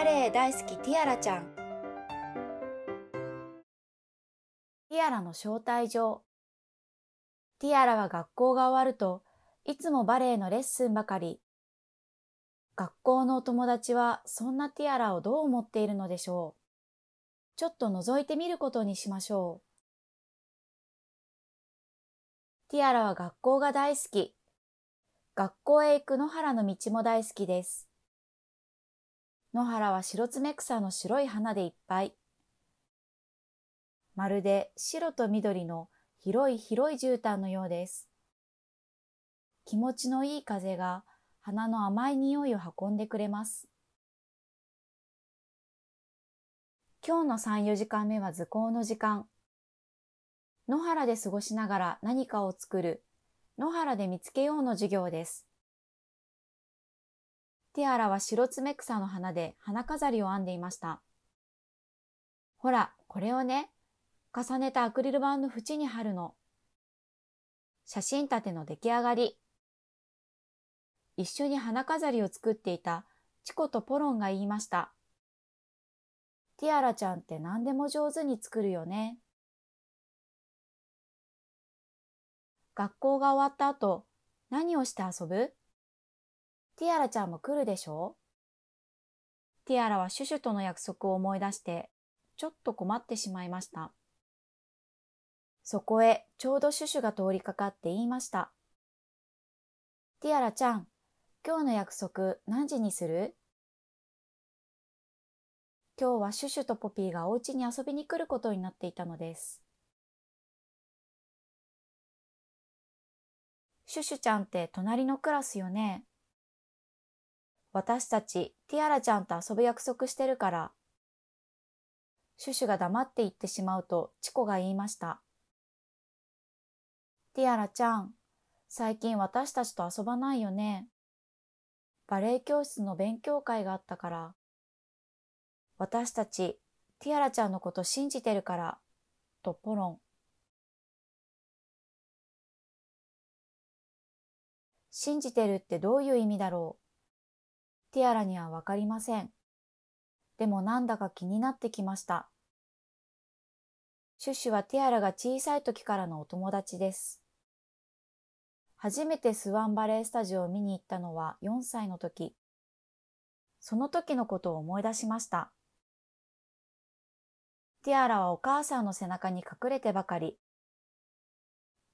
バレエ大好きティアラちゃんティアラの招待状ティアラは学校が終わるといつもバレエのレッスンばかり学校のお友達はそんなティアラをどう思っているのでしょうちょっと覗いてみることにしましょうティアラは学校が大好き学校へ行く野原の道も大好きです野原は白爪草の白い花でいっぱい。まるで白と緑の広い広い絨毯のようです。気持ちのいい風が花の甘い匂いを運んでくれます。今日の3、4時間目は図工の時間。野原で過ごしながら何かを作る、野原で見つけようの授業です。ティアラは白爪草の花で花飾りを編んでいました。ほら、これをね、重ねたアクリル板の縁に貼るの。写真立ての出来上がり。一緒に花飾りを作っていたチコとポロンが言いました。ティアラちゃんって何でも上手に作るよね。学校が終わった後、何をして遊ぶティアラちゃんも来るでしょうティアラはシュシュとの約束を思い出して、ちょっと困ってしまいました。そこへちょうどシュシュが通りかかって言いました。ティアラちゃん、今日の約束何時にする今日はシュシュとポピーがお家に遊びに来ることになっていたのです。シュシュちゃんって隣のクラスよね。私たちティアラちゃんと遊ぶ約束してるから。シュシュが黙って言ってしまうとチコが言いました。ティアラちゃん、最近私たちと遊ばないよね。バレエ教室の勉強会があったから。私たち、ティアラちゃんのこと信じてるから、とポロン。信じてるってどういう意味だろうティアラにはわかりません。でもなんだか気になってきました。シュシュはティアラが小さい時からのお友達です。初めてスワンバレースタジオを見に行ったのは4歳の時。その時のことを思い出しました。ティアラはお母さんの背中に隠れてばかり。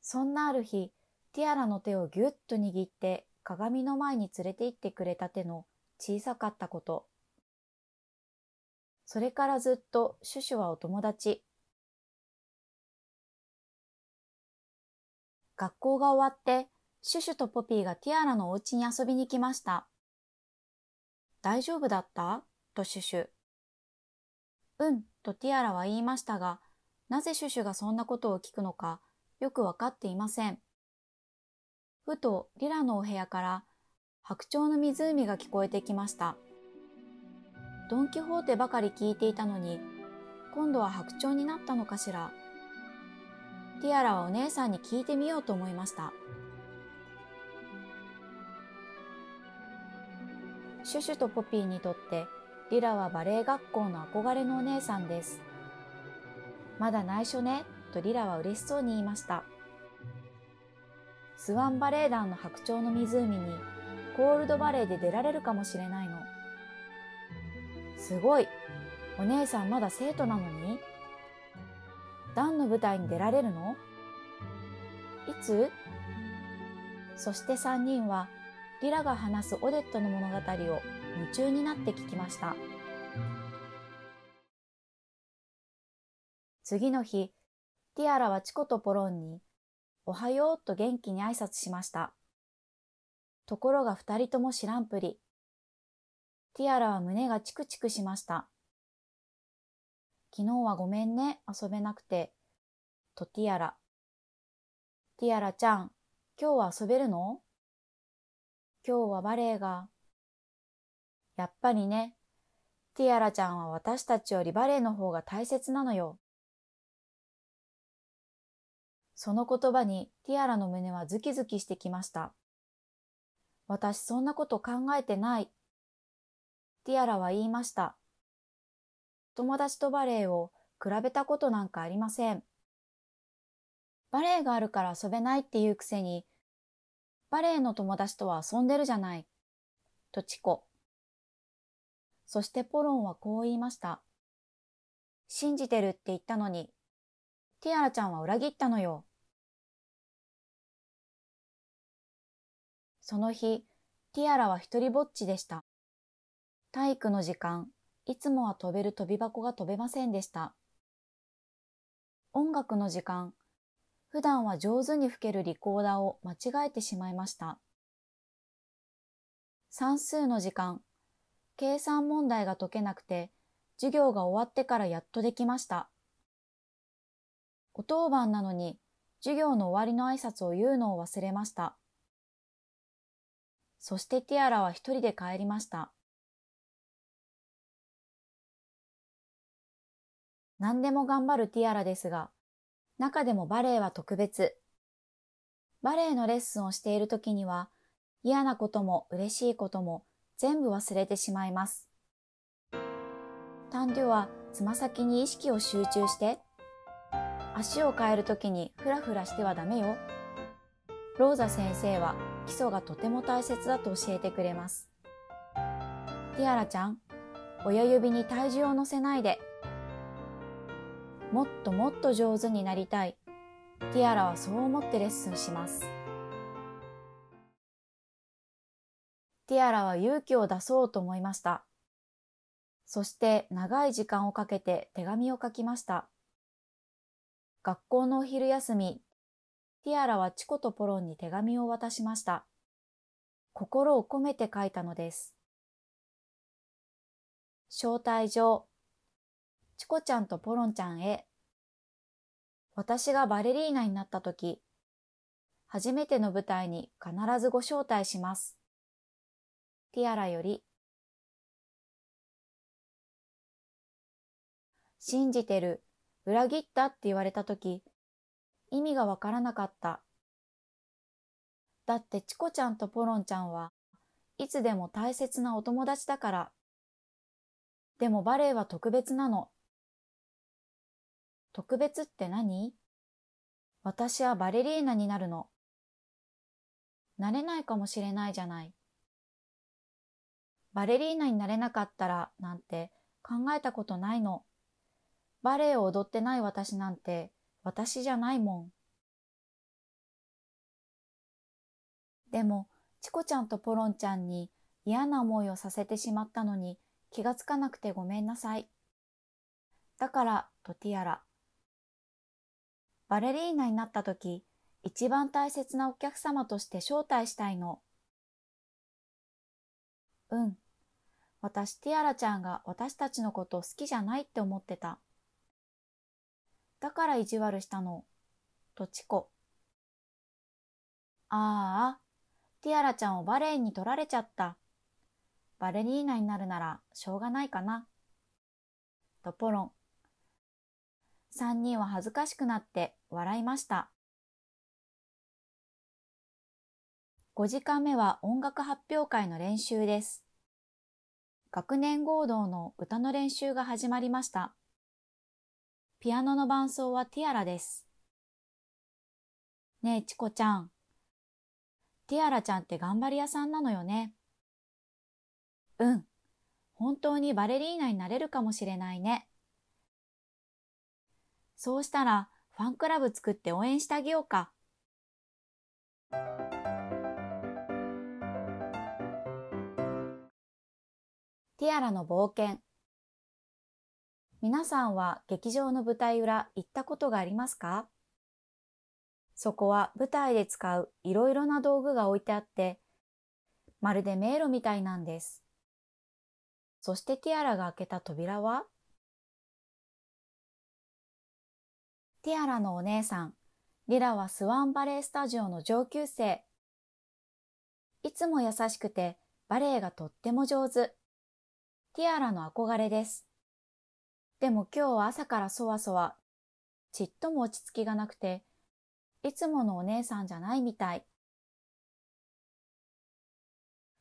そんなある日、ティアラの手をぎゅっと握って鏡の前に連れて行ってくれた手の小さかったこと。それからずっとシュシュはお友達。学校が終わって、シュシュとポピーがティアラのお家に遊びに来ました。大丈夫だったとシュシュ。うん、とティアラは言いましたが、なぜシュシュがそんなことを聞くのかよくわかっていません。ふとリラのお部屋から白鳥の湖が聞こえてきました。ドンキホーテばかり聞いていたのに、今度は白鳥になったのかしら。ティアラはお姉さんに聞いてみようと思いました。シュシュとポピーにとって、リラはバレエ学校の憧れのお姉さんです。まだ内緒ね、とリラは嬉しそうに言いました。スワンバレエ団の白鳥の湖にコールドバレーで出られるかもしれないの。すごい。お姉さんまだ生徒なのにダンの舞台に出られるのいつそして三人はリラが話すオデットの物語を夢中になって聞きました。次の日、ティアラはチコとポロンに、おはようと元気に挨拶しました。ところが二人とも知らんぷり。ティアラは胸がチクチクしました。昨日はごめんね、遊べなくて。とティアラ。ティアラちゃん、今日は遊べるの今日はバレエが。やっぱりね、ティアラちゃんは私たちよりバレエの方が大切なのよ。その言葉にティアラの胸はズキズキしてきました。私そんなこと考えてない。ティアラは言いました。友達とバレエを比べたことなんかありません。バレエがあるから遊べないっていうくせに、バレエの友達とは遊んでるじゃない。とチコ。そしてポロンはこう言いました。信じてるって言ったのに、ティアラちゃんは裏切ったのよ。その日、ティアラは一人ぼっちでした。体育の時間、いつもは飛べる飛び箱が飛べませんでした。音楽の時間、普段は上手に吹けるリコーダーを間違えてしまいました。算数の時間、計算問題が解けなくて、授業が終わってからやっとできました。お当番なのに、授業の終わりの挨拶を言うのを忘れました。そしてティアラは一人で帰りました。何でも頑張るティアラですが、中でもバレエは特別。バレエのレッスンをしている時には、嫌なことも嬉しいことも全部忘れてしまいます。タンデュはつま先に意識を集中して、足を変える時にフラフラしてはダメよ。ローザ先生は基礎がとても大切だと教えてくれます。ティアラちゃん、親指に体重を乗せないで。もっともっと上手になりたい。ティアラはそう思ってレッスンします。ティアラは勇気を出そうと思いました。そして長い時間をかけて手紙を書きました。学校のお昼休み、ティアラはチコとポロンに手紙を渡しました。心を込めて書いたのです。招待状。チコちゃんとポロンちゃんへ。私がバレリーナになった時、初めての舞台に必ずご招待します。ティアラより。信じてる、裏切ったって言われた時、意味がわからなかった。だってチコちゃんとポロンちゃんはいつでも大切なお友達だから。でもバレエは特別なの。特別って何私はバレリーナになるの。なれないかもしれないじゃない。バレリーナになれなかったらなんて考えたことないの。バレエを踊ってない私なんて私じゃないもん。でも、チコちゃんとポロンちゃんに嫌な思いをさせてしまったのに気がつかなくてごめんなさい。だから、とティアラ。バレリーナになった時、一番大切なお客様として招待したいの。うん。私、ティアラちゃんが私たちのことを好きじゃないって思ってた。だから意地悪したの。とチコ。ああ、ティアラちゃんをバレエに取られちゃった。バレリーナになるならしょうがないかな。とポロン。三人は恥ずかしくなって笑いました。5時間目は音楽発表会の練習です。学年合同の歌の練習が始まりました。ピアノの伴奏はティアラです。ねえ、チコちゃん。ティアラちゃんって頑張り屋さんなのよね。うん。本当にバレリーナになれるかもしれないね。そうしたら、ファンクラブ作って応援してあげようか。ティアラの冒険。皆さんは劇場の舞台裏行ったことがありますかそこは舞台で使ういろいろな道具が置いてあって、まるで迷路みたいなんです。そしてティアラが開けた扉はティアラのお姉さん、リラはスワンバレエスタジオの上級生。いつも優しくてバレエがとっても上手。ティアラの憧れです。でも今日は朝からそわそわ。ちっとも落ち着きがなくて、いつものお姉さんじゃないみたい。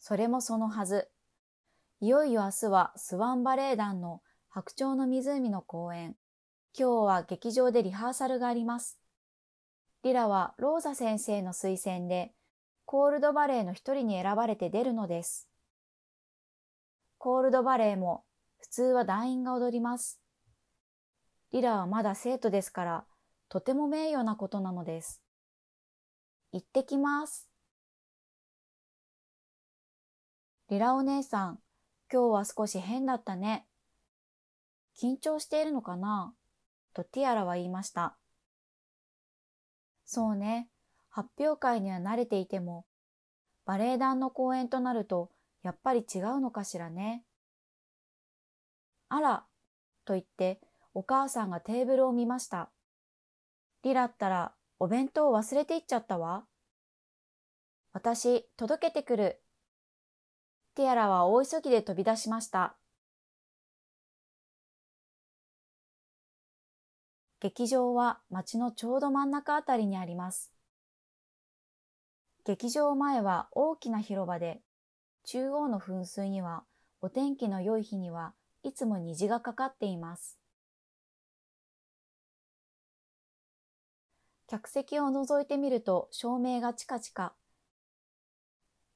それもそのはず。いよいよ明日はスワンバレエ団の白鳥の湖の公演。今日は劇場でリハーサルがあります。リラはローザ先生の推薦で、コールドバレーの一人に選ばれて出るのです。コールドバレーも普通は団員が踊ります。リラはまだ生徒ですから、とても名誉なことなのです。行ってきます。リラお姉さん、今日は少し変だったね。緊張しているのかなとティアラは言いました。そうね。発表会には慣れていても、バレエ団の公演となると、やっぱり違うのかしらね。あら、と言ってお母さんがテーブルを見ました。リラったら、お弁当を忘れていっちゃったわ。私、届けてくる。ティアラは大急ぎで飛び出しました。劇場は街のちょうど真ん中あたりにあります。劇場前は大きな広場で、中央の噴水にはお天気の良い日にはいつも虹がかかっています。客席を覗いてみると照明がチカチカ。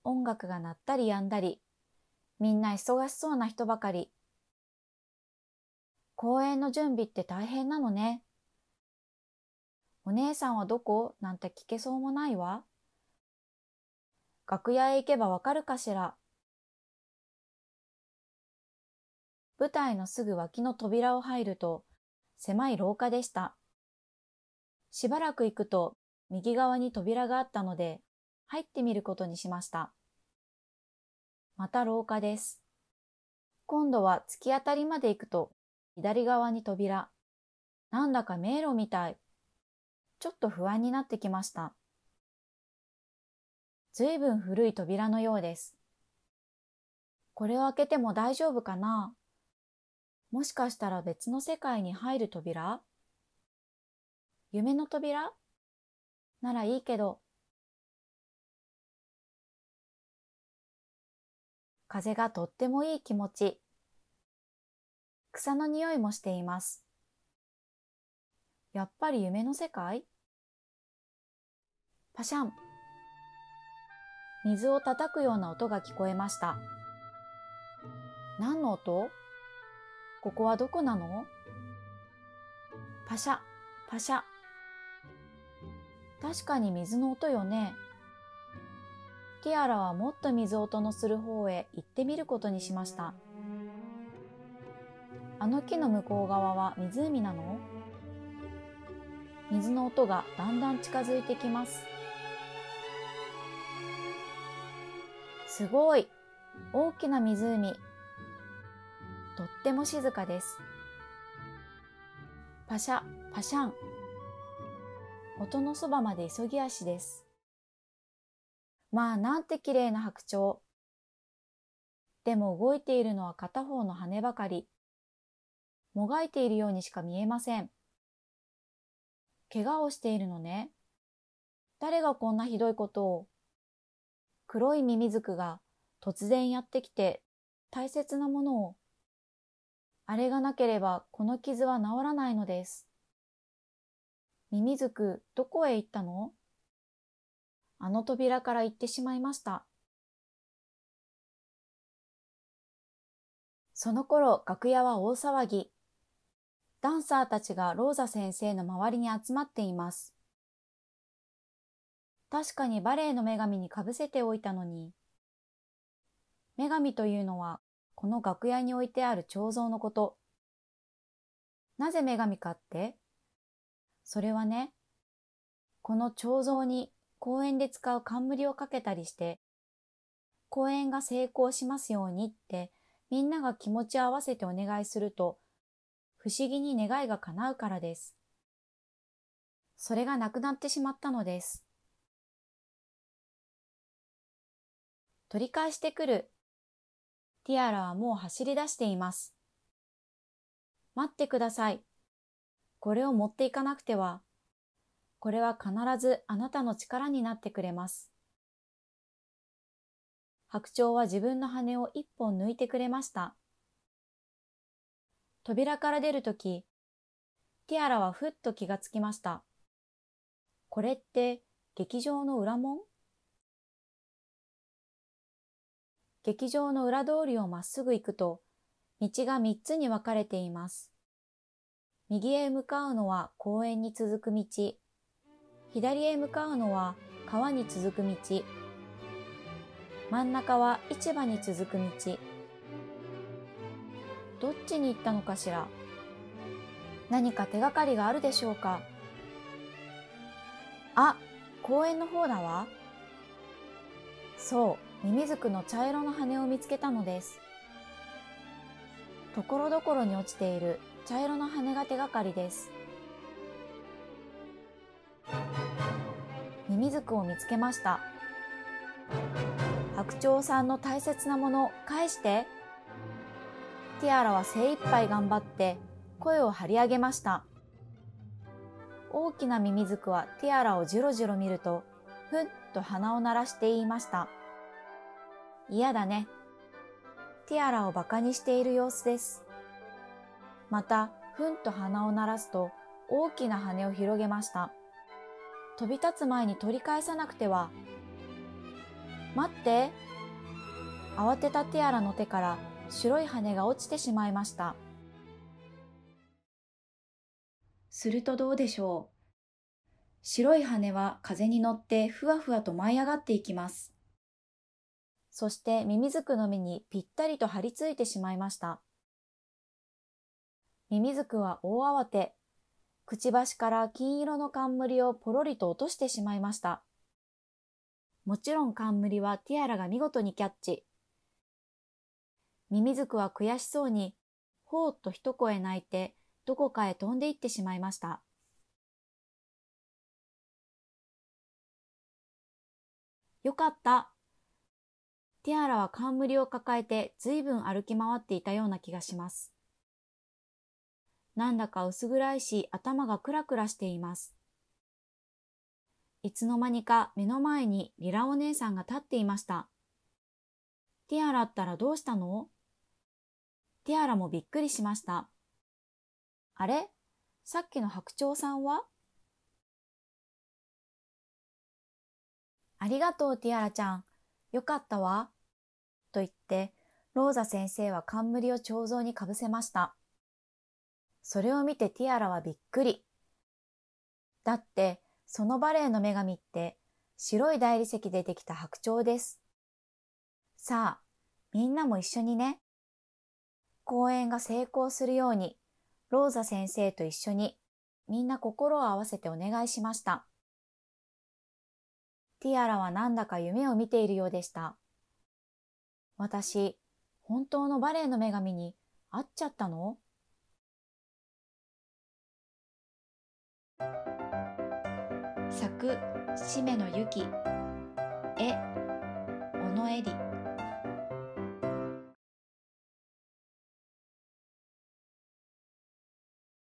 音楽が鳴ったりやんだり。みんな忙しそうな人ばかり。公演の準備って大変なのね。お姉さんはどこなんて聞けそうもないわ。楽屋へ行けばわかるかしら。舞台のすぐ脇の扉を入ると、狭い廊下でした。しばらく行くと右側に扉があったので入ってみることにしました。また廊下です。今度は突き当たりまで行くと左側に扉。なんだか迷路みたい。ちょっと不安になってきました。ずいぶん古い扉のようです。これを開けても大丈夫かなもしかしたら別の世界に入る扉夢の扉ならいいけど、風がとってもいい気持ち。草の匂いもしています。やっぱり夢の世界パシャン。水を叩くような音が聞こえました。何の音ここはどこなのパシャ、パシャ。確かに水の音よね。ティアラはもっと水音のする方へ行ってみることにしました。あの木の向こう側は湖なの水の音がだんだん近づいてきます。すごい大きな湖とっても静かです。パシャ、パシャン音のそばまで急ぎ足です。まあなんて綺麗な白鳥。でも動いているのは片方の羽ばかり。もがいているようにしか見えません。怪我をしているのね。誰がこんなひどいことを。黒いミミズクが突然やってきて大切なものを。あれがなければこの傷は治らないのです。ミミズク、どこへ行ったのあの扉から行ってしまいました。その頃、楽屋は大騒ぎ。ダンサーたちがローザ先生の周りに集まっています。確かにバレエの女神にかぶせておいたのに。女神というのは、この楽屋に置いてある彫像のこと。なぜ女神かってそれはね、この彫像に公園で使う冠をかけたりして、公園が成功しますようにってみんなが気持ち合わせてお願いすると、不思議に願いが叶うからです。それがなくなってしまったのです。取り返してくる。ティアラはもう走り出しています。待ってください。これを持っていかなくては、これは必ずあなたの力になってくれます。白鳥は自分の羽を一本抜いてくれました。扉から出るとき、ティアラはふっと気がつきました。これって劇場の裏門劇場の裏通りをまっすぐ行くと、道が三つに分かれています。右へ向かうのは公園に続く道。左へ向かうのは川に続く道。真ん中は市場に続く道。どっちに行ったのかしら何か手がかりがあるでしょうかあ、公園の方だわ。そう、ミミズクの茶色の羽を見つけたのです。ところどころに落ちている茶色の羽が手がかりですミミズクを見つけました白鳥さんの大切なもの返してティアラは精一杯頑張って声を張り上げました大きなミミズクはティアラをじろじろ見るとふっと鼻を鳴らして言いました嫌だねティアラを馬鹿にしている様子ですまた、ふんと鼻を鳴らすと大きな羽を広げました。飛び立つ前に取り返さなくては。待って慌てたティアラの手から白い羽が落ちてしまいました。するとどうでしょう。白い羽は風に乗ってふわふわと舞い上がっていきます。そしてミミズクの実にぴったりと張り付いてしまいました。ミミズクは大慌て、くちばしから金色の冠をポロリと落としてしまいました。もちろん冠はティアラが見事にキャッチ。ミミズクは悔しそうに、ほーっと一声泣いて、どこかへ飛んでいってしまいました。よかった。ティアラは冠を抱えてずいぶん歩き回っていたような気がします。なんだか薄暗いし頭がクラクラしています。いつの間にか目の前にリラお姉さんが立っていました。ティアラったらどうしたのティアラもびっくりしました。あれさっきの白鳥さんはありがとう、ティアラちゃん。よかったわ。と言って、ローザ先生は冠を彫像にかぶせました。それを見てティアラはびっくり。だって、そのバレエの女神って、白い大理石でできた白鳥です。さあ、みんなも一緒にね。公演が成功するように、ローザ先生と一緒に、みんな心を合わせてお願いしました。ティアラはなんだか夢を見ているようでした。私、本当のバレエの女神に会っちゃったの作、しめのゆき。絵、小野絵里。